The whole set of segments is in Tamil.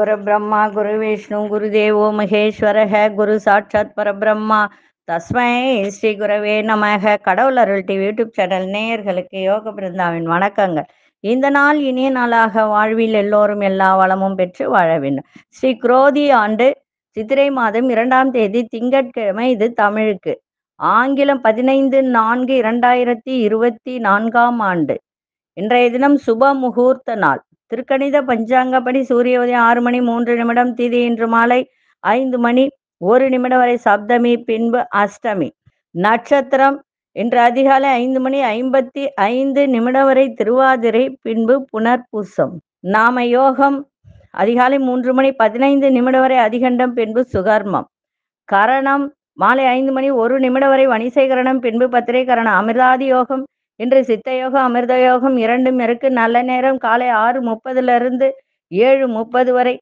குருபிரம்மா குரு விஷ்ணு தேவோ மகேஸ்வரக குரு சாட்சாத் பரபிரம்மா தஸ்மை ஸ்ரீ குரவே நமக கடவுள் அருள் டிவி யூடியூப் சேனல் நேயர்களுக்கு யோக பிருந்தாவின் வணக்கங்கள் இந்த நாள் இனிய நாளாக வாழ்வில் எல்லோரும் எல்லா வளமும் பெற்று வாழ வேண்டும் ஸ்ரீ குரோதி ஆண்டு சித்திரை மாதம் இரண்டாம் தேதி திங்கட்கிழமை இது தமிழுக்கு ஆங்கிலம் பதினைந்து நான்கு இரண்டாயிரத்தி இருபத்தி நான்காம் ஆண்டு இன்றைய தினம் சுப முகூர்த்த நாள் திருக்கணித பஞ்சாங்கப்படி சூரிய உதயம் ஆறு மணி மூன்று நிமிடம் திதி இன்று மாலை ஐந்து மணி ஒரு நிமிடம் வரை சப்தமி பின்பு அஷ்டமி நட்சத்திரம் இன்று அதிகாலை ஐந்து மணி ஐம்பத்தி ஐந்து நிமிடம் வரை திருவாதிரை பின்பு புனர்பூசம் நாம யோகம் அதிகாலை மூன்று மணி பதினைந்து நிமிடம் வரை அதிகண்டம் பின்பு சுகர்மம் கரணம் மாலை ஐந்து மணி ஒரு நிமிடம் வரை வணிசேகரணம் பின்பு பத்திரைகரணம் அமிர்தாதி யோகம் இன்று சித்தயோகம் அமிர்த யோகம் இரண்டும் இருக்கு நல்ல நேரம் காலை ஆறு முப்பதுல இருந்து ஏழு முப்பது வரை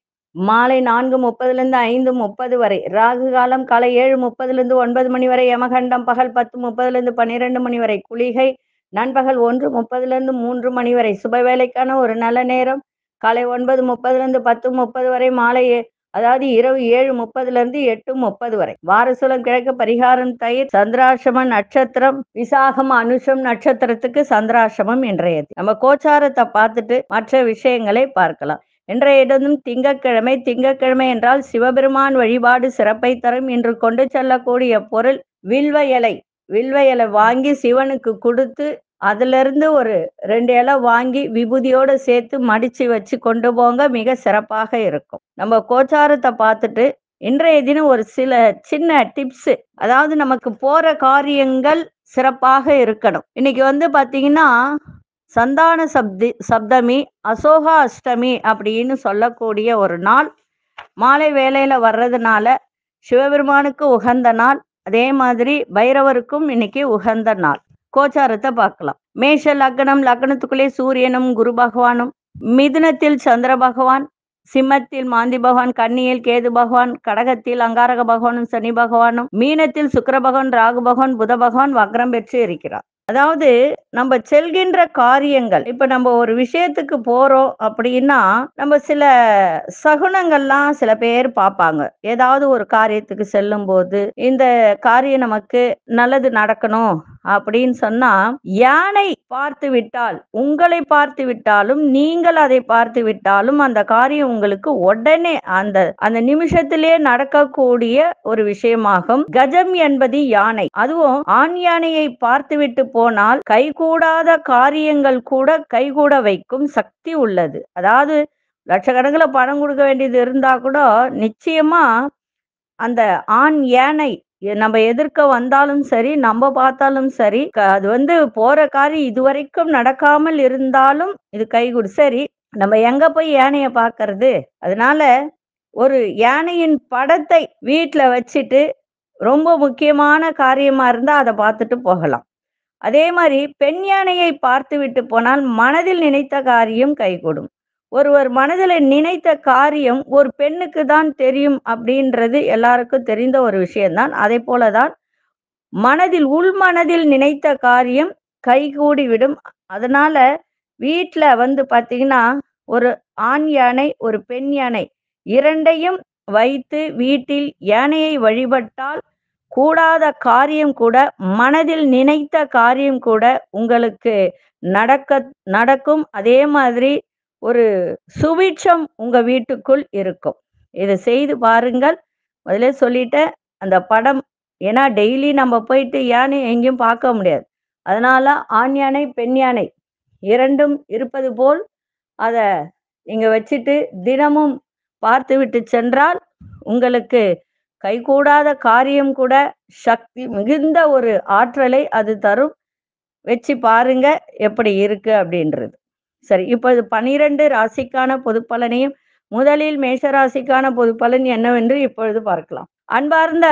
மாலை நான்கு முப்பதுல இருந்து ஐந்து முப்பது வரை ராகு காலம் காலை ஏழு முப்பதுல இருந்து ஒன்பது மணி வரை யமகண்டம் பகல் பத்து முப்பதுல இருந்து பன்னிரெண்டு மணி வரை குளிகை நண்பகல் ஒன்று முப்பதுல இருந்து மூன்று மணி வரை சுப வேலைக்கான ஒரு நல்ல நேரம் காலை ஒன்பது முப்பதுல இருந்து பத்து முப்பது வரை மாலை அதாவது இரவு ஏழு முப்பதுல இருந்து எட்டு முப்பது வரை வாரசூலம் கிழக்கு பரிகாரம் தயிர் சந்திராசிரம நட்சத்திரம் விசாகம் அனுஷம் நட்சத்திரத்துக்கு சந்திராசிரமம் இன்றைய நம்ம கோச்சாரத்தை பார்த்துட்டு மற்ற விஷயங்களை பார்க்கலாம் இன்றைய இடமும் திங்கக்கிழமை திங்கக்கிழமை என்றால் சிவபெருமான் வழிபாடு சிறப்பை தரும் என்று கொண்டு செல்லக்கூடிய பொருள் வில்வ இலை வில்வ இலை வாங்கி சிவனுக்கு கொடுத்து அதுல இருந்து ஒரு ரெண்டு இலை வாங்கி விபூதியோட சேர்த்து மடிச்சு வச்சு கொண்டு போங்க மிக சிறப்பாக இருக்கும் நம்ம கோச்சாரத்தை பார்த்துட்டு இன்றைய தினம் ஒரு சில சின்ன டிப்ஸ் அதாவது நமக்கு போற காரியங்கள் சிறப்பாக இருக்கணும் இன்னைக்கு வந்து பாத்தீங்கன்னா சந்தான சப்தி சப்தமி அசோகா அஷ்டமி அப்படின்னு சொல்லக்கூடிய ஒரு நாள் மாலை வேலையில வர்றதுனால சிவபெருமானுக்கு உகந்த நாள் அதே மாதிரி பைரவருக்கும் இன்னைக்கு உகந்த நாள் கோச்சாரத்தை பார்க்கலாம் மேஷ லக்னம் லக்னத்துக்குள்ளே சூரியனும் குரு பகவானும் மிதுனத்தில் சந்திர பகவான் சிம்மத்தில் மாந்தி பகவான் கன்னியில் கேது பகவான் கடகத்தில் அங்காரக பகவானும் சனி பகவானும் மீனத்தில் சுக்கர பகவான் ராகு பகவான் புத பகவான் வக்ரம் பெற்று இருக்கிறார் அதாவது நம்ம செல்கின்ற காரியங்கள் இப்ப நம்ம ஒரு விஷயத்துக்கு போறோம் அப்படின்னா நம்ம சில சகுனங்கள்லாம் சில பேர் பார்ப்பாங்க ஏதாவது ஒரு காரியத்துக்கு செல்லும் போது இந்த காரியம் நமக்கு நல்லது நடக்கணும் அப்படின்னு சொன்னா யானை பார்த்து விட்டால் உங்களை பார்த்து விட்டாலும் நீங்கள் அதை பார்த்து விட்டாலும் அந்த காரியம் உங்களுக்கு உடனே அந்த அந்த நிமிஷத்திலே நடக்கக்கூடிய ஒரு விஷயமாகும் கஜம் என்பது யானை அதுவும் ஆண் யானையை பார்த்து விட்டு போனால் கைகூடாத காரியங்கள் கூட கைகூட வைக்கும் சக்தி உள்ளது அதாவது லட்சக்கணக்கில் பணம் கொடுக்க வேண்டியது இருந்தா கூட நிச்சயமா அந்த ஆண் யானை நம்ம எதிர்க்க வந்தாலும் சரி நம்ம பார்த்தாலும் சரி அது வந்து போற காரியம் இதுவரைக்கும் நடக்காமல் இருந்தாலும் இது கைகூடு சரி நம்ம எங்க போய் யானைய பாக்குறது அதனால ஒரு யானையின் படத்தை வீட்டுல வச்சுட்டு ரொம்ப முக்கியமான காரியமா இருந்தா அதை பார்த்துட்டு போகலாம் அதே மாதிரி பெண் யானையை பார்த்து விட்டு போனால் மனதில் நினைத்த காரியம் கைகூடும் ஒருவர் மனதில் நினைத்த காரியம் ஒரு பெண்ணுக்கு தான் தெரியும் அப்படின்றது எல்லாருக்கும் தெரிந்த ஒரு விஷயம்தான் அதே போலதான் மனதில் உள் மனதில் நினைத்த காரியம் கைகூடி விடும் அதனால வீட்டுல வந்து பாத்தீங்கன்னா ஒரு ஆண் யானை ஒரு பெண் யானை இரண்டையும் வைத்து வீட்டில் யானையை வழிபட்டால் கூடாத காரியம் கூட மனதில் நினைத்த காரியம் கூட உங்களுக்கு நடக்க நடக்கும் அதே மாதிரி ஒரு சுவிட்சம் உங்க வீட்டுக்குள் இருக்கும் இதை செய்து பாருங்கள் முதல்ல சொல்லிட்டேன் அந்த படம் ஏன்னா டெய்லி நம்ம போயிட்டு யானை எங்கேயும் பார்க்க முடியாது அதனால ஆண் யானை பெண் யானை இரண்டும் இருப்பது போல் அதை நீங்கள் வச்சுட்டு தினமும் பார்த்து விட்டு சென்றால் உங்களுக்கு கைகூடாத காரியம் கூட சக்தி மிகுந்த ஒரு ஆற்றலை அது தரும் வச்சு பாருங்க எப்படி இருக்கு அப்படின்றது சரி இப்போது பனிரெண்டு ராசிக்கான பொது பலனையும் முதலில் மேஷராசிக்கான பொது பலன் என்னவென்று இப்பொழுது பார்க்கலாம் அன்பார்ந்த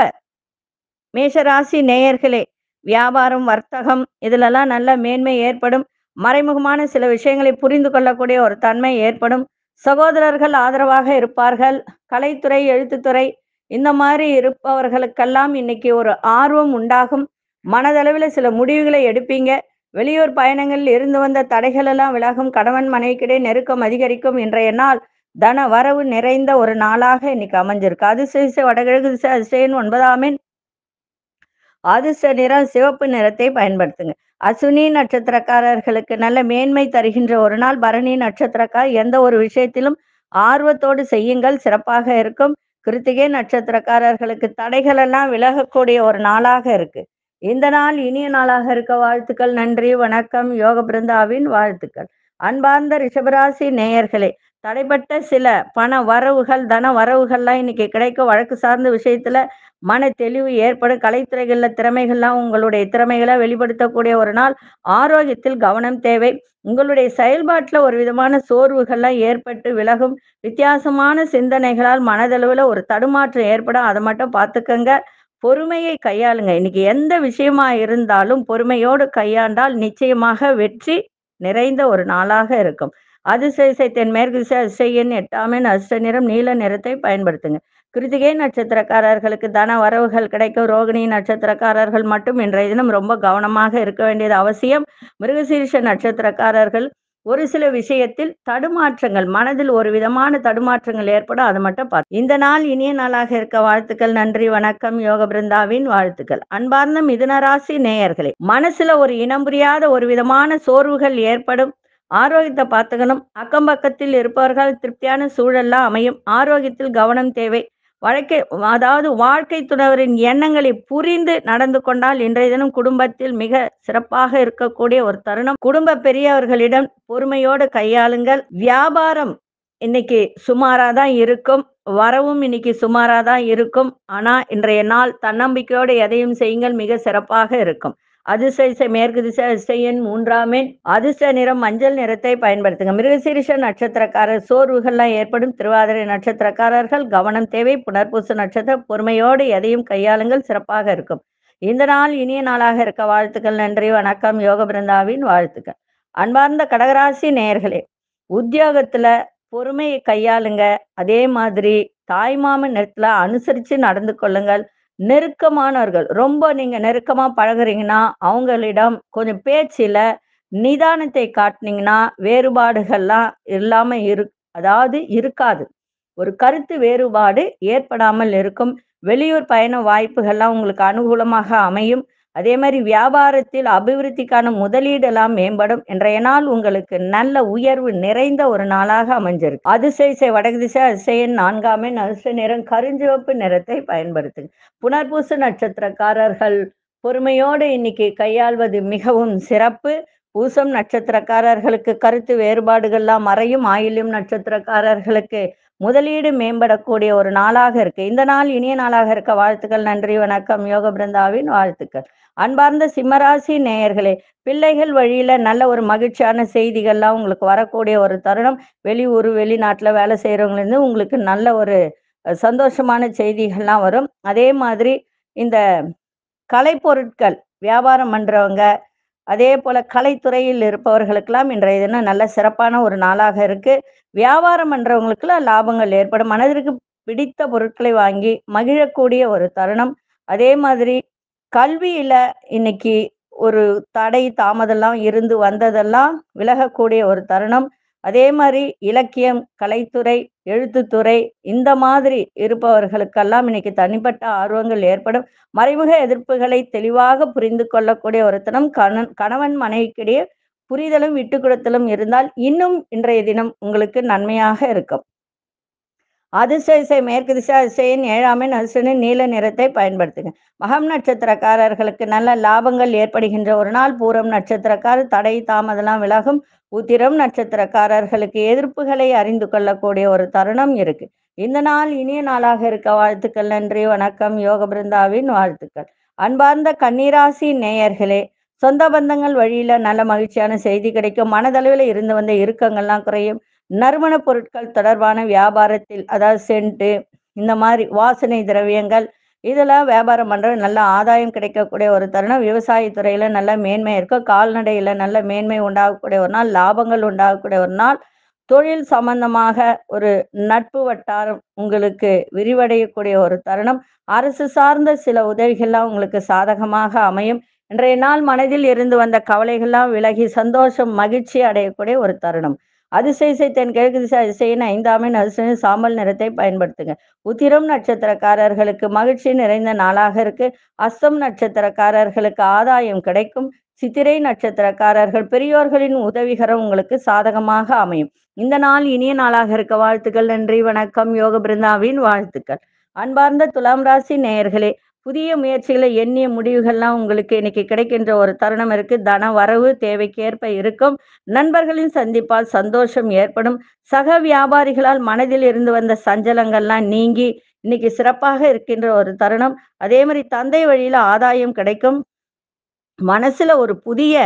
மேஷராசி நேயர்களே வியாபாரம் வர்த்தகம் இதுலெல்லாம் நல்ல மேன்மை ஏற்படும் மறைமுகமான சில விஷயங்களை புரிந்து கொள்ளக்கூடிய ஒரு தன்மை ஏற்படும் சகோதரர்கள் ஆதரவாக இருப்பார்கள் கலைத்துறை எழுத்துத்துறை இந்த மாதிரி இருப்பவர்களுக்கெல்லாம் இன்னைக்கு ஒரு ஆர்வம் உண்டாகும் மனதளவில் சில முடிவுகளை எடுப்பீங்க வெளியூர் பயணங்களில் இருந்து வந்த தடைகள் எல்லாம் விலகும் கணவன் மனைவிக்கிடையே நெருக்கம் அதிகரிக்கும் இன்றைய நாள் தன வரவு நிறைந்த ஒரு நாளாக இன்னைக்கு அமைஞ்சிருக்கு அதிசய வடகிழக்கு திசை அதிசயன் ஒன்பதாமின் அதிர்ஷ்ட நிறம் சிவப்பு நிறத்தை பயன்படுத்துங்க அசுனி நட்சத்திரக்காரர்களுக்கு நல்ல மேன்மை தருகின்ற ஒரு நாள் பரணி நட்சத்திரக்கார் எந்த ஒரு விஷயத்திலும் ஆர்வத்தோடு செய்யுங்கள் சிறப்பாக இருக்கும் கிருத்திகை நட்சத்திரக்காரர்களுக்கு தடைகள் எல்லாம் விலகக்கூடிய ஒரு நாளாக இருக்கு இந்த நாள் இனிய நாளாக இருக்க வாழ்த்துக்கள் நன்றி வணக்கம் யோக பிருந்தாவின் வாழ்த்துக்கள் அன்பார்ந்த ரிஷபராசி நேயர்களே தடைப்பட்ட சில பண வரவுகள் தன வரவுகள்லாம் இன்னைக்கு கிடைக்க வழக்கு சார்ந்த விஷயத்துல மன தெளிவு ஏற்படும் கலைத்துறைகளில் திறமைகள்லாம் உங்களுடைய திறமைகளை வெளிப்படுத்தக்கூடிய ஒரு நாள் ஆரோக்கியத்தில் கவனம் தேவை உங்களுடைய செயல்பாட்டில் ஒரு விதமான சோர்வுகள்லாம் ஏற்பட்டு விலகும் வித்தியாசமான சிந்தனைகளால் மனதளவில் ஒரு தடுமாற்றம் ஏற்படும் அதை மட்டும் பார்த்துக்கங்க பொறுமையை கையாளுங்க இன்னைக்கு எந்த விஷயமா இருந்தாலும் பொறுமையோடு கையாண்டால் நிச்சயமாக வெற்றி நிறைந்த ஒரு நாளாக இருக்கும் அதிசயசை தென் மேற்கு திசை அதிசயன் எட்டாமின் அஷ்ட நிறம் நீல நிறத்தை பயன்படுத்துங்க கிருத்திகை நட்சத்திரக்காரர்களுக்கு தன வரவுகள் கிடைக்கும் ரோகிணி நட்சத்திரக்காரர்கள் மட்டும் இன்றைய தினம் ரொம்ப கவனமாக இருக்க வேண்டியது அவசியம் மிருகசீரிஷ நட்சத்திரக்காரர்கள் ஒரு சில விஷயத்தில் தடுமாற்றங்கள் மனதில் ஒரு விதமான தடுமாற்றங்கள் ஏற்பட அது மட்டும் பார்த்து இந்த நாள் இனிய நாளாக இருக்க வாழ்த்துக்கள் நன்றி வணக்கம் யோக பிருந்தாவின் வாழ்த்துக்கள் அன்பார்ந்த மிதுனராசி நேயர்களே மனசுல ஒரு இனம் புரியாத ஒரு விதமான சோர்வுகள் ஏற்படும் ஆரோக்கியத்தை பார்த்துக்கணும் அக்கம் பக்கத்தில் இருப்பவர்கள் திருப்தியான சூழல்லாம் அமையும் ஆரோக்கியத்தில் கவனம் தேவை வழக்கை அதாவது வாழ்க்கை துணவரின் எண்ணங்களை புரிந்து நடந்து கொண்டால் இன்றைய தினம் குடும்பத்தில் மிக சிறப்பாக இருக்கக்கூடிய ஒரு தருணம் குடும்ப பெரியவர்களிடம் பொறுமையோடு கையாளுங்கள் வியாபாரம் இன்னைக்கு சுமாரா தான் இருக்கும் வரவும் இன்னைக்கு சுமாரா தான் இருக்கும் ஆனா இன்றைய நாள் தன்னம்பிக்கையோடு எதையும் செய்யுங்கள் மிக சிறப்பாக இருக்கும் அதிர்ஷ்ட மேற்கு திசை அதிர்ஷ்டையின் மூன்றாமின் அதிர்ஷ்ட நிறம் மஞ்சள் நிறத்தை பயன்படுத்துங்க மிருகசீரிஷ நட்சத்திரக்காரர் சோர்வுகள்லாம் ஏற்படும் திருவாதிரை நட்சத்திரக்காரர்கள் கவனம் தேவை புனர்பூச நட்சத்திரம் பொறுமையோடு எதையும் கையாளுங்கள் சிறப்பாக இருக்கும் இந்த நாள் இனிய நாளாக இருக்க வாழ்த்துக்கள் நன்றி வணக்கம் யோக பிருந்தாவின் வாழ்த்துக்கள் அன்பார்ந்த கடகராசி நேயர்களே உத்தியோகத்துல பொறுமையை கையாளுங்க அதே மாதிரி தாய்மாமன் நேரத்துல அனுசரித்து நடந்து கொள்ளுங்கள் நெருக்கமானவர்கள் ரொம்ப நீங்க நெருக்கமா பழகுறீங்கன்னா அவங்களிடம் கொஞ்சம் பேச்சில நிதானத்தை காட்டினீங்கன்னா வேறுபாடுகள்லாம் இல்லாம இரு அதாவது இருக்காது ஒரு கருத்து வேறுபாடு ஏற்படாமல் இருக்கும் வெளியூர் பயண வாய்ப்புகள்லாம் உங்களுக்கு அனுகூலமாக அமையும் அதே மாதிரி வியாபாரத்தில் அபிவிருத்திக்கான முதலீடெல்லாம் மேம்படும் இன்றைய நாள் உங்களுக்கு நல்ல உயர்வு நிறைந்த ஒரு நாளாக அமைஞ்சிருக்கு அதிசய வடக்கு திசை அதிசயன் நான்காமே நரிச நிறம் கருஞ்சிவப்பு நிறத்தை பயன்படுத்துங்க புனர்பூச நட்சத்திரக்காரர்கள் பொறுமையோடு இன்னைக்கு கையாள்வது மிகவும் சிறப்பு பூசம் நட்சத்திரக்காரர்களுக்கு கருத்து வேறுபாடுகள்லாம் மறையும் ஆயிலும் நட்சத்திரக்காரர்களுக்கு முதலீடு மேம்படக்கூடிய ஒரு நாளாக இருக்கு இந்த நாள் இனிய நாளாக இருக்க வாழ்த்துக்கள் நன்றி வணக்கம் யோக பிருந்தாவின் வாழ்த்துக்கள் அன்பார்ந்த சிம்மராசி நேயர்களே பிள்ளைகள் வழியில நல்ல ஒரு மகிழ்ச்சியான செய்திகள்லாம் உங்களுக்கு வரக்கூடிய ஒரு தருணம் வெளியூர் வெளிநாட்டில் வேலை செய்கிறவங்கலேருந்து உங்களுக்கு நல்ல ஒரு சந்தோஷமான செய்திகள்லாம் வரும் அதே மாதிரி இந்த கலைப்பொருட்கள் வியாபாரம் பண்ணுறவங்க அதே போல கலைத்துறையில் இருப்பவர்களுக்கெல்லாம் இன்றைய தினம் நல்ல சிறப்பான ஒரு நாளாக இருக்கு வியாபாரம் பண்றவங்களுக்கெல்லாம் லாபங்கள் ஏற்படும் மனதிற்கு பிடித்த பொருட்களை வாங்கி மகிழக்கூடிய ஒரு தருணம் அதே மாதிரி கல்வியில இன்னைக்கு ஒரு தடை தாமதெல்லாம் இருந்து வந்ததெல்லாம் விலகக்கூடிய ஒரு தருணம் அதே மாதிரி இலக்கியம் கலைத்துறை எழுத்துத்துறை இந்த மாதிரி இருப்பவர்களுக்கெல்லாம் இன்னைக்கு தனிப்பட்ட ஆர்வங்கள் ஏற்படும் மறைமுக எதிர்ப்புகளை தெளிவாக புரிந்து கொள்ளக்கூடிய ஒருத்தனம் கணன் கணவன் கணவன் மனைவிக்கிடையே புரிதலும் விட்டுக்கொடுத்தலும் இருந்தால் இன்னும் இன்றைய தினம் உங்களுக்கு நன்மையாக இருக்கும் அதிர்ஷ்ட இசை மேற்கு திசை அதிசயின் ஏழாமை அதிர்ஷ்டனின் நீல நிறத்தை பயன்படுத்துங்க மகம் நட்சத்திரக்காரர்களுக்கு நல்ல லாபங்கள் ஏற்படுகின்ற ஒரு நாள் பூரம் நட்சத்திரக்காரர் தடை தாமதெல்லாம் விலகும் உத்திரம் நட்சத்திரக்காரர்களுக்கு எதிர்ப்புகளை அறிந்து கொள்ளக்கூடிய ஒரு தருணம் இருக்கு இந்த நாள் இனிய நாளாக இருக்க வாழ்த்துக்கள் நன்றி வணக்கம் யோக பிருந்தாவின் வாழ்த்துக்கள் அன்பார்ந்த கன்னிராசி நேயர்களே சொந்த பந்தங்கள் வழியில நல்ல மகிழ்ச்சியான செய்தி கிடைக்கும் மனதளவில் இருந்து வந்த இறுக்கங்கள்லாம் குறையும் நறுமண பொருட்கள் தொடர்பான வியாபாரத்தில் அதாவது சென்ட்டு இந்த மாதிரி வாசனை திரவியங்கள் இதெல்லாம் வியாபாரம் பண்ணுற நல்ல ஆதாயம் கிடைக்கக்கூடிய ஒரு தருணம் விவசாயத்துறையில் நல்ல மேன்மை இருக்கும் கால்நடையில் நல்ல மேன்மை உண்டாகக்கூடிய ஒரு நாள் லாபங்கள் உண்டாகக்கூடிய ஒரு நாள் தொழில் சம்பந்தமாக ஒரு நட்பு வட்டாரம் உங்களுக்கு விரிவடையக்கூடிய ஒரு தருணம் அரசு சார்ந்த சில உதவிகள்லாம் உங்களுக்கு சாதகமாக அமையும் இன்றைய நாள் மனதில் இருந்து வந்த கவலைகள்லாம் விலகி சந்தோஷம் மகிழ்ச்சி அடையக்கூடிய ஒரு தருணம் அதிசயசை தென் கிழக்கு திசை அதிசயன் ஐந்தாமின் அதிசயன் சாம்பல் நிறத்தை பயன்படுத்துங்க உத்திரம் நட்சத்திரக்காரர்களுக்கு மகிழ்ச்சி நிறைந்த நாளாக இருக்கு அஸ்தம் நட்சத்திரக்காரர்களுக்கு ஆதாயம் கிடைக்கும் சித்திரை நட்சத்திரக்காரர்கள் பெரியோர்களின் உதவிகரம் உங்களுக்கு சாதகமாக அமையும் இந்த நாள் இனிய நாளாக இருக்க வாழ்த்துக்கள் நன்றி வணக்கம் யோக பிருந்தாவின் வாழ்த்துக்கள் அன்பார்ந்த துலாம் ராசி நேயர்களே புதிய முயற்சிகளை எண்ணிய முடிவுகள்லாம் உங்களுக்கு இன்னைக்கு கிடைக்கின்ற ஒரு தருணம் இருக்கு தன வரவு தேவைக்கேற்ப இருக்கும் நண்பர்களின் சந்திப்பால் சந்தோஷம் ஏற்படும் சக வியாபாரிகளால் மனதில் இருந்து வந்த சஞ்சலங்கள்லாம் நீங்கி இன்னைக்கு சிறப்பாக இருக்கின்ற ஒரு தருணம் அதே மாதிரி தந்தை வழியில ஆதாயம் கிடைக்கும் மனசுல ஒரு புதிய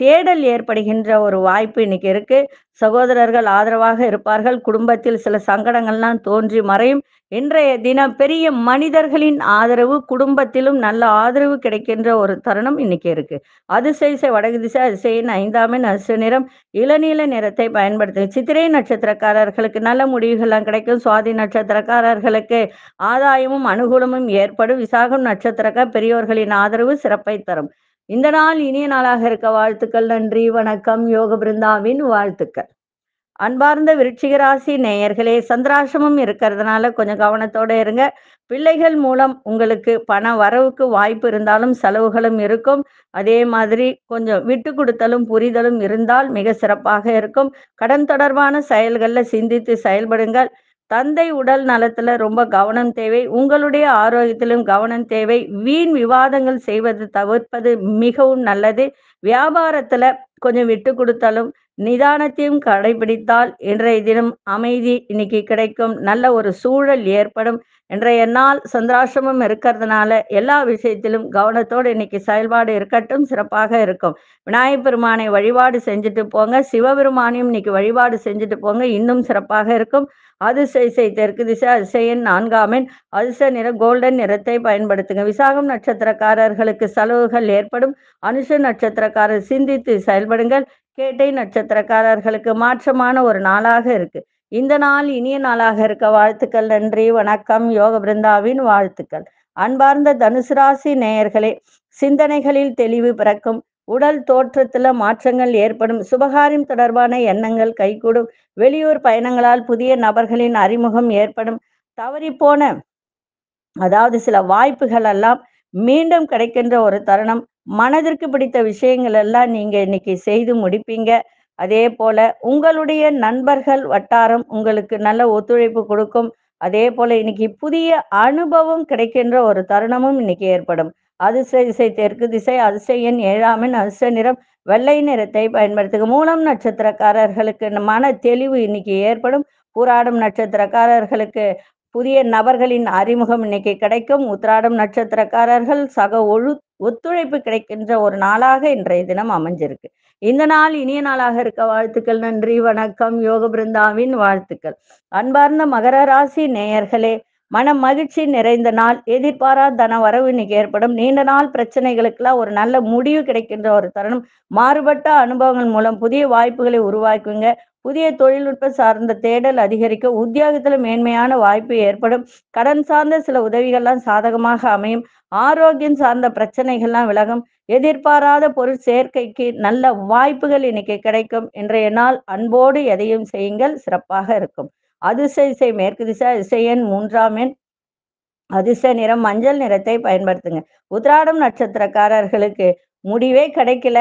தேடல் ஏற்படுகின்ற ஒரு வாய்ப்பு இன்னைக்கு இருக்கு சகோதரர்கள் ஆதரவாக இருப்பார்கள் குடும்பத்தில் சில சங்கடங்கள்லாம் தோன்றி மறையும் இன்றைய தினம் பெரிய மனிதர்களின் ஆதரவு குடும்பத்திலும் நல்ல ஆதரவு கிடைக்கின்ற ஒரு தருணம் இன்னைக்கு இருக்கு அதிசய வடகு திசை அதிசயின் ஐந்தாமின் அசு நிறம் இளநீல நிறத்தை பயன்படுத்து சித்திரை நட்சத்திரக்காரர்களுக்கு நல்ல முடிவுகள்லாம் கிடைக்கும் சுவாதி நட்சத்திரக்காரர்களுக்கு ஆதாயமும் அனுகூலமும் ஏற்படும் விசாகம் நட்சத்திரக்கார் பெரியோர்களின் ஆதரவு சிறப்பை தரும் இந்த நாள் இனிய நாளாக இருக்க வாழ்த்துக்கள் நன்றி வணக்கம் யோக பிருந்தாவின் வாழ்த்துக்கள் அன்பார்ந்த விருட்சிகராசி நேயர்களே சந்திராசிரமம் இருக்கிறதுனால கொஞ்சம் கவனத்தோட இருங்க பிள்ளைகள் மூலம் உங்களுக்கு பண வரவுக்கு வாய்ப்பு இருந்தாலும் செலவுகளும் இருக்கும் அதே மாதிரி கொஞ்சம் விட்டு கொடுத்தலும் புரிதலும் இருந்தால் மிக சிறப்பாக இருக்கும் கடன் தொடர்பான செயல்களில் சிந்தித்து செயல்படுங்கள் தந்தை உடல் நலத்துல ரொம்ப கவனம் தேவை உங்களுடைய ஆரோக்கியத்திலும் கவனம் தேவை வீண் விவாதங்கள் செய்வது தவிர்ப்பது மிகவும் நல்லது வியாபாரத்துல கொஞ்சம் விட்டு கொடுத்தாலும் நிதானத்தையும் கடைபிடித்தால் இன்றைய தினம் அமைதி இன்னைக்கு கிடைக்கும் நல்ல ஒரு சூழல் ஏற்படும் இன்றைய நாள் சந்திராசிரமம் இருக்கிறதுனால எல்லா விஷயத்திலும் கவனத்தோடு இன்னைக்கு செயல்பாடு இருக்கட்டும் சிறப்பாக இருக்கும் விநாயகப் பெருமானை வழிபாடு செஞ்சுட்டு போங்க சிவபெருமானையும் இன்னைக்கு வழிபாடு செஞ்சுட்டு போங்க இன்னும் சிறப்பாக இருக்கும் அதிசை தெற்கு திசை அதிசயன் நான்காமின் அதிச நிற கோல்டன் நிறத்தை பயன்படுத்துங்க விசாகம் நட்சத்திரக்காரர்களுக்கு செலவுகள் ஏற்படும் அனுஷ நட்சத்திரக்காரர் சிந்தித்து செயல்படுங்கள் கேட்டை நட்சத்திரக்காரர்களுக்கு மாற்றமான ஒரு நாளாக இருக்கு இந்த நாள் இனிய நாளாக இருக்க வாழ்த்துக்கள் நன்றி வணக்கம் யோக பிருந்தாவின் வாழ்த்துக்கள் அன்பார்ந்த தனுசு ராசி நேயர்களே சிந்தனைகளில் தெளிவு பிறக்கும் உடல் தோற்றத்துல மாற்றங்கள் ஏற்படும் சுபகாரியம் தொடர்பான எண்ணங்கள் கைகூடும் வெளியூர் பயணங்களால் புதிய நபர்களின் அறிமுகம் ஏற்படும் தவறி போன அதாவது சில வாய்ப்புகள் எல்லாம் மீண்டும் கிடைக்கின்ற ஒரு தருணம் மனதிற்கு பிடித்த விஷயங்கள் எல்லாம் நீங்க இன்னைக்கு செய்து முடிப்பீங்க அதே போல உங்களுடைய நண்பர்கள் வட்டாரம் உங்களுக்கு நல்ல ஒத்துழைப்பு கொடுக்கும் அதே போல இன்னைக்கு புதிய அனுபவம் கிடைக்கின்ற ஒரு தருணமும் இன்னைக்கு ஏற்படும் அதிசய திசை தெற்கு திசை அதிசயன் ஏழாமின் அதிச நிறம் வெள்ளை நிறத்தை பயன்படுத்துக மூலம் நட்சத்திரக்காரர்களுக்கு மன தெளிவு இன்னைக்கு ஏற்படும் கூறாடும் நட்சத்திரக்காரர்களுக்கு புதிய நபர்களின் அறிமுகம் இன்னைக்கு கிடைக்கும் உத்ராடம் நட்சத்திரக்காரர்கள் சக ஒழு ஒத்துழைப்பு கிடைக்கின்ற ஒரு நாளாக இன்றைய தினம் அமைஞ்சிருக்கு இந்த நாள் இனிய நாளாக இருக்க வாழ்த்துக்கள் நன்றி வணக்கம் யோக பிருந்தாவின் வாழ்த்துக்கள் அன்பார்ந்த மகர ராசி நேயர்களே மன மகிழ்ச்சி நிறைந்த நாள் எதிர்பாரா தன வரவு இன்னைக்கு ஏற்படும் நீண்ட நாள் பிரச்சனைகளுக்கெல்லாம் ஒரு நல்ல முடிவு கிடைக்கின்ற ஒரு தருணம் மாறுபட்ட அனுபவங்கள் மூலம் புதிய வாய்ப்புகளை உருவாக்குங்க புதிய தொழில்நுட்ப சார்ந்த தேடல் அதிகரிக்க உத்தியோகத்துல மேன்மையான வாய்ப்பு ஏற்படும் கடன் சார்ந்த சில உதவிகள்லாம் சாதகமாக அமையும் ஆரோக்கியம் சார்ந்த பிரச்சனைகள்லாம் விலகும் எதிர்பாராத பொருள் சேர்க்கைக்கு நல்ல வாய்ப்புகள் இன்னைக்கு கிடைக்கும் இன்றைய நாள் அன்போடு எதையும் செய்யுங்கள் சிறப்பாக இருக்கும் அதிசய இசை மேற்கு திசை இசையன் மூன்றாம் எண் அதிசய நிறம் மஞ்சள் நிறத்தை பயன்படுத்துங்க உத்ராடம் நட்சத்திரக்காரர்களுக்கு முடிவே கிடைக்கல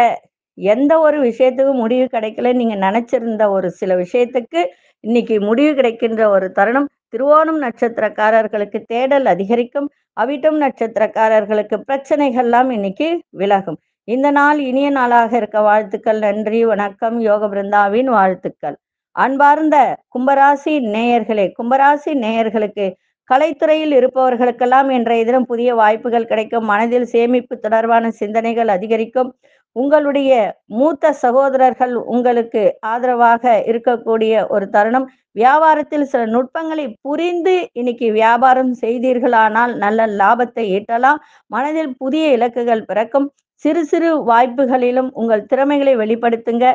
எந்த ஒரு விஷயத்துக்கும் முடிவு கிடைக்கல நீங்க நினைச்சிருந்த ஒரு சில விஷயத்துக்கு இன்னைக்கு முடிவு கிடைக்கின்ற ஒரு தருணம் திருவோணம் நட்சத்திரக்காரர்களுக்கு தேடல் அதிகரிக்கும் அவிட்டம் நட்சத்திரக்காரர்களுக்கு பிரச்சனைகள்லாம் இன்னைக்கு விலகும் இந்த நாள் இனிய நாளாக இருக்க வாழ்த்துக்கள் நன்றி வணக்கம் யோக பிருந்தாவின் வாழ்த்துக்கள் அன்பார்ந்த கும்பராசி நேயர்களே கும்பராசி நேயர்களுக்கு கலைத்துறையில் இருப்பவர்களுக்கெல்லாம் இன்றைய தினம் புதிய வாய்ப்புகள் கிடைக்கும் மனதில் சேமிப்பு தொடர்பான சிந்தனைகள் அதிகரிக்கும் உங்களுடைய மூத்த சகோதரர்கள் உங்களுக்கு ஆதரவாக இருக்கக்கூடிய ஒரு தருணம் வியாபாரத்தில் சில நுட்பங்களை புரிந்து இன்னைக்கு வியாபாரம் செய்தீர்களானால் நல்ல லாபத்தை ஈட்டலாம் மனதில் புதிய இலக்குகள் பிறக்கும் சிறு சிறு வாய்ப்புகளிலும் உங்கள் திறமைகளை வெளிப்படுத்துங்க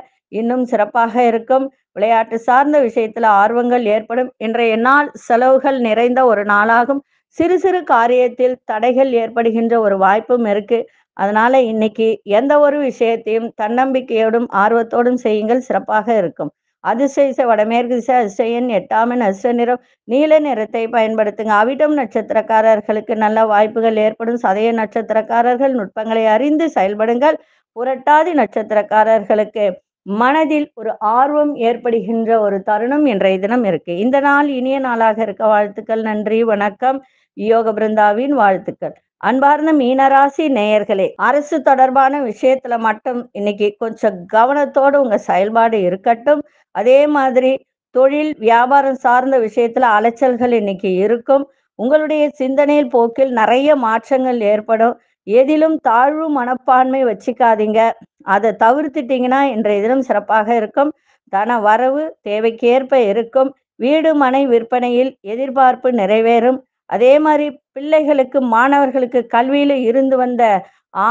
இன்னும் சிறப்பாக இருக்கும் விளையாட்டு சார்ந்த விஷயத்துல ஆர்வங்கள் ஏற்படும் இன்றைய நாள் செலவுகள் நிறைந்த ஒரு நாளாகும் சிறு சிறு காரியத்தில் தடைகள் ஏற்படுகின்ற ஒரு வாய்ப்பும் இருக்கு அதனால இன்னைக்கு எந்த ஒரு விஷயத்தையும் தன்னம்பிக்கையோடும் ஆர்வத்தோடும் செய்யுங்கள் சிறப்பாக இருக்கும் அதிசய வடமேற்கு திசை அதிசயன் எட்டாமன் அஸ்ர நிறம் நீல நிறத்தை பயன்படுத்துங்க அவிடம் நட்சத்திரக்காரர்களுக்கு நல்ல வாய்ப்புகள் ஏற்படும் சதய நட்சத்திரக்காரர்கள் நுட்பங்களை அறிந்து செயல்படுங்கள் புரட்டாதி நட்சத்திரக்காரர்களுக்கு மனதில் ஒரு ஆர்வம் ஏற்படுகின்ற ஒரு தருணம் இன்றைய தினம் இருக்கு இந்த நாள் இனிய நாளாக இருக்க வாழ்த்துக்கள் நன்றி வணக்கம் யோக பிருந்தாவின் வாழ்த்துக்கள் அன்பார்ந்த மீனராசி நேயர்களே அரசு தொடர்பான விஷயத்துல மட்டும் இன்னைக்கு கொஞ்சம் கவனத்தோடு உங்க செயல்பாடு இருக்கட்டும் அதே மாதிரி தொழில் வியாபாரம் சார்ந்த விஷயத்துல அலைச்சல்கள் இன்னைக்கு இருக்கும் உங்களுடைய சிந்தனையில் போக்கில் நிறைய மாற்றங்கள் ஏற்படும் எதிலும் தாழ்வு மனப்பான்மை வச்சுக்காதீங்க அதை தவிர்த்துட்டீங்கன்னா இன்றைய தினம் சிறப்பாக இருக்கும் தன வரவு தேவைக்கேற்ப இருக்கும் வீடு மனை விற்பனையில் எதிர்பார்ப்பு நிறைவேறும் அதே மாதிரி பிள்ளைகளுக்கு மாணவர்களுக்கு கல்வியில இருந்து வந்த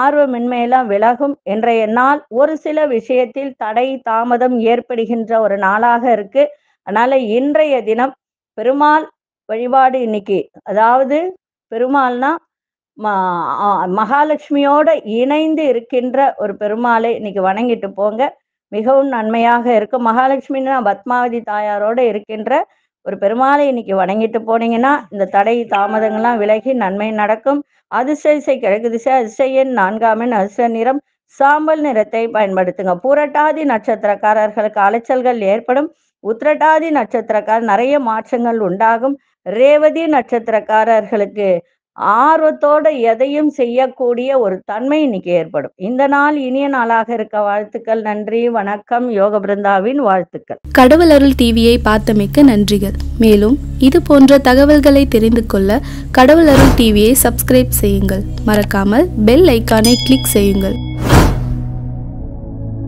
ஆர்வமின்மையெல்லாம் விலகும் என்றைய நாள் ஒரு சில விஷயத்தில் தடை தாமதம் ஏற்படுகின்ற ஒரு நாளாக இருக்கு அதனால இன்றைய தினம் பெருமாள் வழிபாடு இன்னைக்கு அதாவது பெருமாள்னா மகாலட்சுமியோட இணைந்து இருக்கின்ற ஒரு பெருமாளை இன்னைக்கு வணங்கிட்டு போங்க மிகவும் நன்மையாக இருக்கும் மகாலட்சுமின்னா பத்மாவதி தாயாரோட இருக்கின்ற ஒரு பெருமாளை இன்னைக்கு வணங்கிட்டு போனீங்கன்னா இந்த தடை தாமதங்கள்லாம் விலகி நன்மை நடக்கும் அதிசயிசை கிழக்கு திசை அதிசயன் நான்காமின் அதிசய நிறம் சாம்பல் நிறத்தை பயன்படுத்துங்க பூரட்டாதி நட்சத்திரக்காரர்களுக்கு அலைச்சல்கள் ஏற்படும் உத்திரட்டாதி நட்சத்திரக்கார் நிறைய மாற்றங்கள் உண்டாகும் ரேவதி நட்சத்திரக்காரர்களுக்கு ஆர்வத்தோட எதையும் செய்யக்கூடிய ஒரு தன்மை இன்னைக்கு ஏற்படும் இந்த நாள் இனிய நாளாக இருக்க வாழ்த்துக்கள் நன்றி வணக்கம் யோக பிருந்தாவின் வாழ்த்துக்கள் கடவுள் அருள் டிவியை பார்த்தமைக்கு நன்றிகள் மேலும் இது போன்ற தகவல்களை தெரிந்து கொள்ள கடவுள் அருள் டிவியை சப்ஸ்கிரைப் செய்யுங்கள் மறக்காமல் பெல் ஐக்கானை கிளிக் செய்யுங்கள்